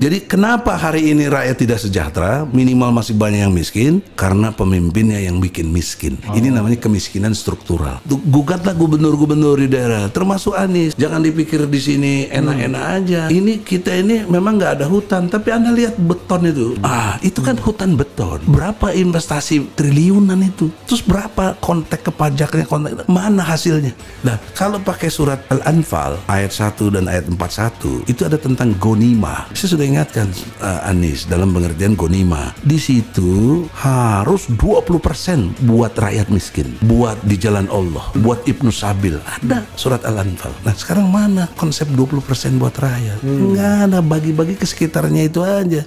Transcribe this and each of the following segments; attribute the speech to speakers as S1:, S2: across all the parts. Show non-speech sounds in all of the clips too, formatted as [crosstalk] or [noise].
S1: Jadi kenapa hari ini rakyat tidak sejahtera, minimal masih banyak yang miskin? Karena pemimpinnya yang bikin miskin. Oh. Ini namanya kemiskinan struktural. Gugatlah gubernur-gubernur di daerah, termasuk Anies. Jangan dipikir di sini enak-enak hmm. aja. Ini kita ini memang nggak ada hutan, tapi Anda lihat beton itu. Ah, itu kan hmm. hutan beton. Berapa investasi triliunan itu? Terus berapa kontak ke pajaknya, kontak mana hasilnya? Nah, kalau pakai surat Al-Anfal ayat 1 dan ayat 41, itu ada tentang gonima. Saya sudah udah ingatkan uh, eh, Anies dalam pengertian Gonima. Di situ harus 20% buat rakyat miskin, buat di jalan Allah, buat Ibnu Sabil. Ada surat Al-Anfal. Nah, sekarang mana konsep 20% buat rakyat? Hmm. Nggak ada bagi-bagi ke sekitarnya itu aja.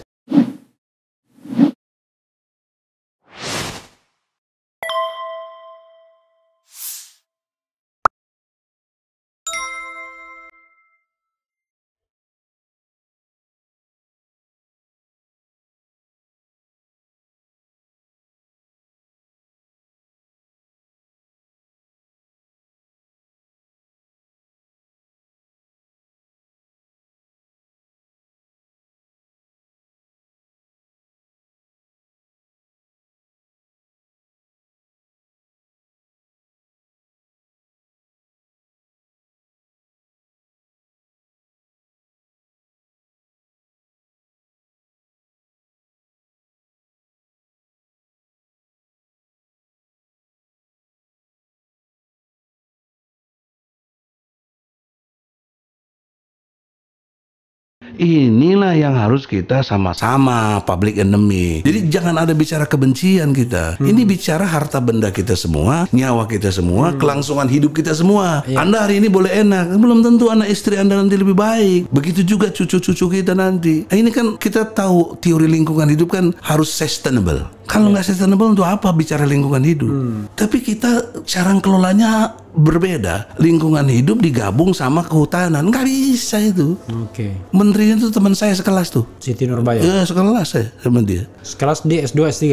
S1: Inilah yang harus kita sama-sama public enemy. Jadi jangan ada bicara kebencian kita. Hmm. Ini bicara harta benda kita semua, nyawa kita semua, hmm. kelangsungan hidup kita semua. Ya. Anda hari ini boleh enak, belum tentu anak istri Anda nanti lebih baik. Begitu juga cucu-cucu kita nanti. Nah, ini kan kita tahu teori lingkungan hidup kan harus sustainable. Kalau ya. nggak yeah. sustainable untuk apa bicara lingkungan hidup? Hmm. Tapi kita cara kelolanya berbeda. Lingkungan hidup digabung sama kehutanan nggak bisa itu. Oke. Okay. Menterinya itu teman saya sekelas tuh. Siti Nurbaya. Ya, sekelas saya sama dia. Sekelas di S2 S3.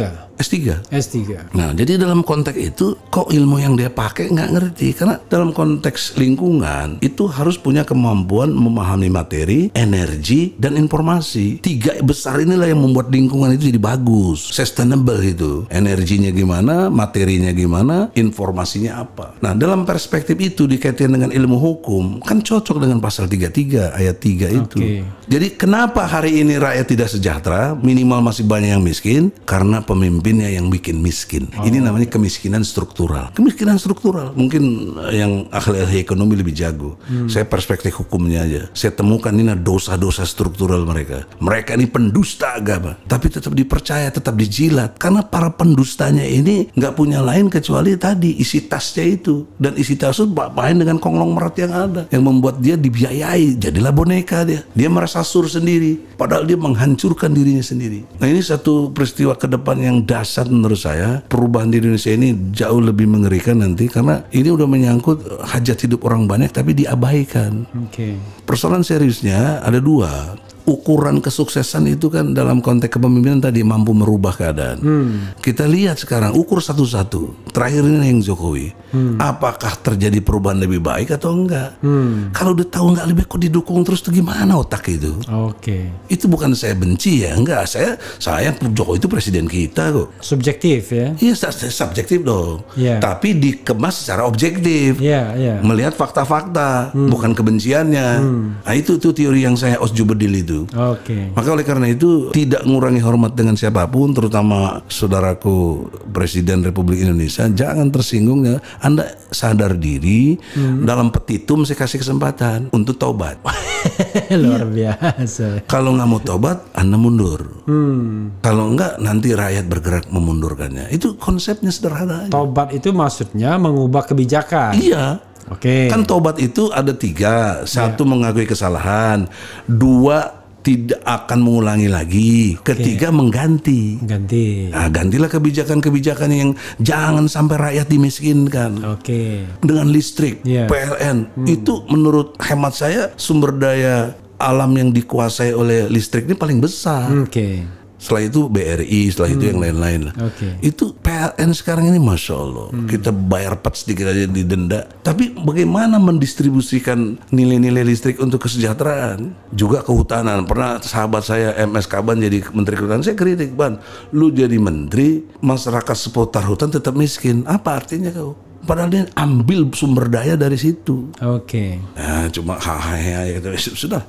S1: S3. S3. Nah, jadi dalam konteks itu kok ilmu yang dia pakai nggak ngerti karena dalam konteks lingkungan itu harus punya kemampuan memahami materi, energi dan informasi. Tiga besar inilah yang membuat lingkungan itu jadi bagus, sustainable nambah itu. Energinya gimana, materinya gimana, informasinya apa. Nah, dalam perspektif itu dikaitkan dengan ilmu hukum, kan cocok dengan pasal 33 ayat 3 itu. Okay. Jadi kenapa hari ini rakyat tidak sejahtera, minimal masih banyak yang miskin? Karena pemimpinnya yang bikin miskin. Oh. Ini namanya kemiskinan struktural. Kemiskinan struktural. Mungkin eh, yang ahli-ahli ekonomi lebih jago. Hmm. Saya perspektif hukumnya aja. Saya temukan ini dosa-dosa struktural mereka. Mereka ini pendusta agama, tapi tetap dipercaya, tetap dijilat karena para pendustanya ini nggak punya lain kecuali tadi isi tasnya itu dan isi tas itu main dengan konglomerat yang ada yang membuat dia dibiayai jadilah boneka dia dia merasa sur sendiri padahal dia menghancurkan dirinya sendiri nah ini satu peristiwa ke depan yang dasar menurut saya perubahan di Indonesia ini jauh lebih mengerikan nanti karena ini udah menyangkut eh, hajat hidup orang banyak tapi diabaikan okay. persoalan seriusnya ada dua ukuran kesuksesan itu kan dalam konteks kepemimpinan tadi mampu merubah keadaan. Hmm. Kita lihat sekarang ukur satu-satu. Terakhir ini yang Jokowi, hmm. apakah terjadi perubahan lebih baik atau enggak? Hmm. Kalau udah tahu enggak lebih kok didukung terus tuh gimana otak itu? Oke. Okay. Itu bukan saya benci ya, enggak. Saya saya Jokowi itu presiden kita kok. Subjektif ya? Iya subjektif dong. Yeah. Tapi dikemas secara objektif. Yeah, yeah. Melihat fakta-fakta, hmm. bukan kebenciannya. Hmm. Nah itu tuh teori yang saya Osjubedil itu. Gitu. Oke. Okay. Maka oleh karena itu tidak mengurangi hormat dengan siapapun, terutama saudaraku Presiden Republik Indonesia, jangan tersinggung ya. Anda sadar diri hmm. dalam petitum saya kasih kesempatan untuk taubat. [laughs] Luar biasa. Kalau nggak mau taubat, Anda mundur. Hmm. Kalau enggak nanti rakyat bergerak memundurkannya. Itu konsepnya sederhana. Taubat itu maksudnya mengubah kebijakan. Iya. Oke. Okay. Kan taubat itu ada tiga. Satu yeah. mengakui kesalahan. Dua tidak akan mengulangi lagi. Ketiga mengganti. Ganti. Nah, gantilah kebijakan-kebijakan yang jangan sampai rakyat dimiskinkan. Oke. Dengan listrik, yeah. PLN hmm. itu menurut hemat saya sumber daya alam yang dikuasai oleh listrik ini paling besar. Hmm, oke. Okay setelah itu BRI, setelah hmm. itu yang hmm. lain-lain lah. Okay. Itu PLN sekarang ini masya Allah, hmm. kita bayar pet sedikit aja di denda. Tapi bagaimana mendistribusikan nilai-nilai listrik untuk kesejahteraan, juga kehutanan. Pernah sahabat saya MS Kaban jadi Menteri Kehutanan, saya kritik ban, lu jadi menteri, masyarakat seputar hutan tetap miskin, apa artinya kau? Padahal dia ambil sumber daya dari situ. Oke. Okay. Nah, cuma hahaha ya, gitu. Sudah.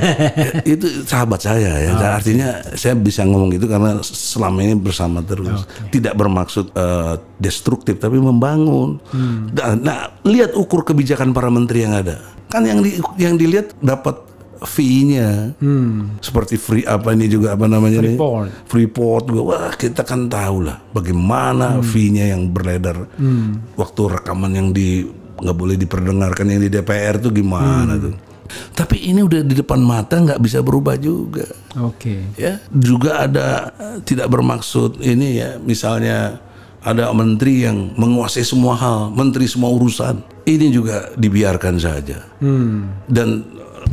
S1: [laughs] itu sahabat saya ya. Oh, okay. Artinya saya bisa ngomong gitu karena selama ini bersama terus. Okay. Tidak bermaksud uh, destruktif tapi membangun. Hmm. Nah, nah, lihat ukur kebijakan para menteri yang ada. Kan yang di, yang dilihat dapat fee-nya. Hmm. Seperti free apa ini juga apa namanya Freeport. free Freeport juga. Wah, kita kan tahu lah bagaimana hmm. fee-nya yang beredar. Hmm. Waktu rekaman yang di nggak boleh diperdengarkan yang di DPR tuh gimana hmm. tuh. Tapi ini udah di depan mata nggak bisa berubah juga. Oke. Okay. Ya, juga ada eh, tidak bermaksud ini ya, misalnya ada menteri yang menguasai semua hal, menteri semua urusan. Ini juga dibiarkan saja. Hmm. Dan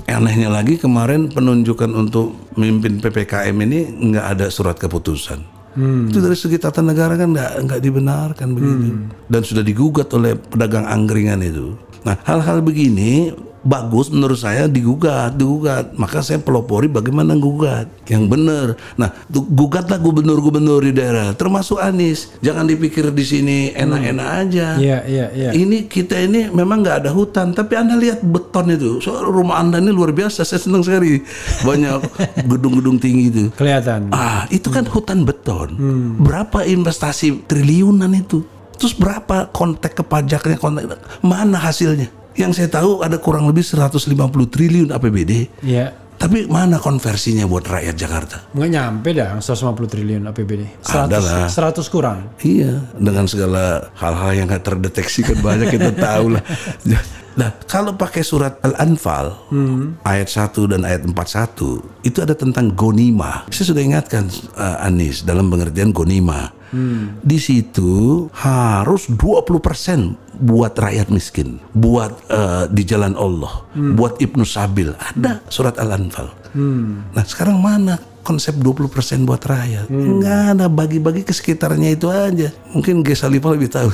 S1: anehnya lagi kemarin penunjukan untuk memimpin ppkm ini nggak ada surat keputusan. Hmm. Itu dari segi tata negara kan nggak nggak dibenarkan begitu hmm. dan sudah digugat oleh pedagang angkringan itu. Nah hal-hal begini bagus menurut saya digugat, digugat. Maka saya pelopori bagaimana gugat yang benar. Nah, gugatlah gubernur-gubernur di daerah, termasuk Anies. Jangan dipikir di sini enak-enak hmm. aja. Iya, iya, iya. Ini kita ini memang nggak ada hutan, tapi Anda lihat beton itu. So, rumah Anda ini luar biasa. Saya senang sekali banyak [laughs] gedung-gedung tinggi itu. Kelihatan. Ah, itu kan hmm. hutan beton. Hmm. Berapa investasi triliunan itu? Terus berapa kontak ke pajaknya, kontak mana hasilnya? yang saya tahu ada kurang lebih 150 triliun APBD. Iya. Tapi mana konversinya buat rakyat Jakarta? Nggak nyampe dah 150 triliun APBD. 100, Seratus 100 kurang. Iya, dengan segala hal-hal yang nggak terdeteksi kan banyak kita tahu lah. [laughs] Nah, kalau pakai surat Al-Anfal hmm. ayat 1 dan ayat 41 itu ada tentang gonima. Saya sudah ingatkan uh, Anis dalam pengertian gonima. Hmm. Di situ harus 20% buat rakyat miskin, buat uh, di jalan Allah, hmm. buat Ibnu Sabil. Ada hmm. surat Al-Anfal. Hmm. Nah, sekarang mana konsep 20% buat rakyat. Hmm. Enggak ada bagi-bagi ke sekitarnya itu aja. Mungkin Gesa Lipa lebih tahu.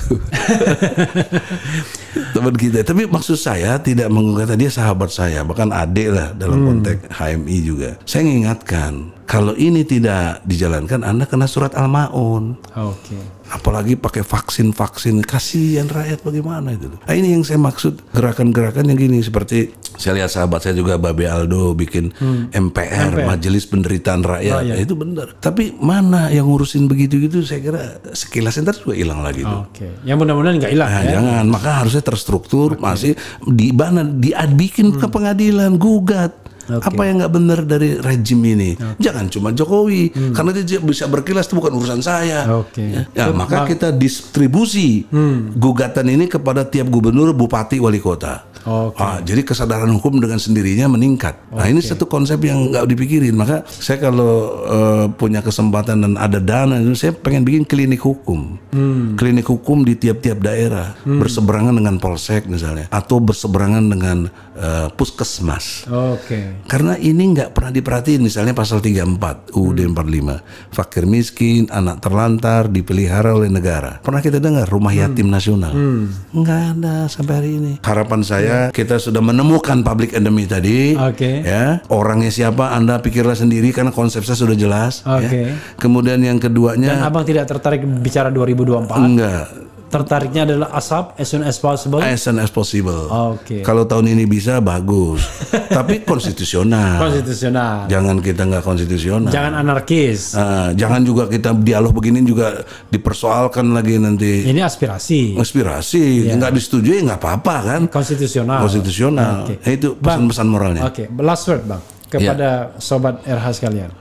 S1: [laughs] Teman kita. Tapi maksud saya tidak menggugat dia sahabat saya, bahkan adik lah dalam hmm. konteks HMI juga. Saya mengingatkan kalau ini tidak dijalankan, Anda kena surat al-maun. Oke. Okay. Apalagi pakai vaksin-vaksin, kasihan rakyat bagaimana itu. Nah, ini yang saya maksud gerakan-gerakan yang gini seperti saya lihat sahabat saya juga Babe Aldo bikin hmm. MPR, MPR, Majelis Penderitaan Rakyat. Oh, iya. Nah, itu benar. Tapi mana yang ngurusin begitu-gitu saya kira sekilas ntar juga hilang lagi itu. Oke. Okay. Yang mudah-mudahan nggak hilang nah, ya. Jangan, maka harusnya terstruktur okay. masih di mana Diad hmm. ke pengadilan, gugat Okay. Apa yang nggak benar dari rejim ini? Okay. Jangan cuma Jokowi, hmm. karena dia bisa berkilas itu bukan urusan saya. Okay. Ya, ya maka kita distribusi hmm. gugatan ini kepada tiap gubernur, bupati, wali kota. Okay. Ah, jadi kesadaran hukum dengan sendirinya meningkat. Okay. Nah ini satu konsep yang nggak dipikirin. Maka saya kalau uh, punya kesempatan dan ada dana, saya pengen bikin klinik hukum. Hmm. Klinik hukum di tiap-tiap daerah hmm. berseberangan dengan polsek misalnya, atau berseberangan dengan uh, puskesmas. Oke. Okay. Karena ini nggak pernah diperhatiin. Misalnya pasal 34 UUD hmm. lima, fakir miskin, anak terlantar dipelihara oleh negara. Pernah kita dengar rumah yatim hmm. nasional? Hmm. Nggak ada sampai hari ini. Harapan saya kita sudah menemukan public enemy tadi, okay. ya orangnya siapa Anda pikirlah sendiri karena konsepnya sudah jelas. Okay. Ya. Kemudian yang keduanya, dan abang tidak tertarik bicara 2024? Enggak tertariknya adalah asap as soon as possible. As soon as possible. Oke. Okay. Kalau tahun ini bisa bagus, [laughs] tapi konstitusional. Konstitusional. Jangan kita nggak konstitusional. Jangan anarkis. Uh, jangan juga kita dialog begini juga dipersoalkan lagi nanti. Ini aspirasi. Aspirasi yeah. nggak disetujui nggak apa-apa kan? Konstitusional. Konstitusional. Okay. Nah, itu pesan-pesan moralnya. Oke, okay. last word bang iya. kepada yeah. sobat RH sekalian.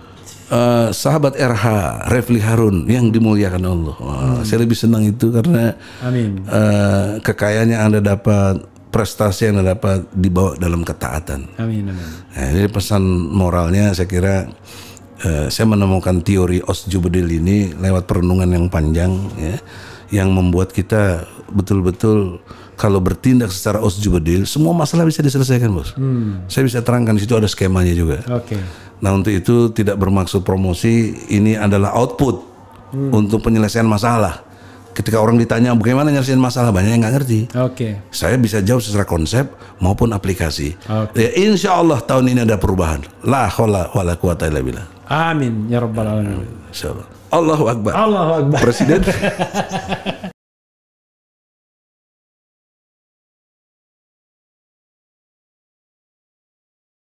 S1: Eh, sahabat RH Refli Harun yang dimuliakan Allah. Wah, hmm. Saya lebih senang itu karena Amin. Uh, eh, kekayaannya anda dapat, prestasi yang anda dapat dibawa dalam ketaatan. Amin. amin. Nah, jadi pesan moralnya saya kira uh, saya menemukan teori Osjubedil ini lewat perenungan yang panjang ya, yang membuat kita betul-betul kalau bertindak secara Osjubedil semua masalah bisa diselesaikan bos. Hmm. Saya bisa terangkan di situ ada skemanya juga. Oke. Okay Nah untuk itu tidak bermaksud promosi, ini adalah output hmm. untuk penyelesaian masalah. Ketika orang ditanya bagaimana nyelesain masalah, banyak yang nggak ngerti. Oke. Okay. Saya bisa jawab secara konsep maupun aplikasi. Okay. Ya, insya Allah tahun ini ada perubahan. La khola wa la quwata illa billah. Amin ya rabbal alamin. Allahu akbar. Allahu akbar. Presiden. [laughs]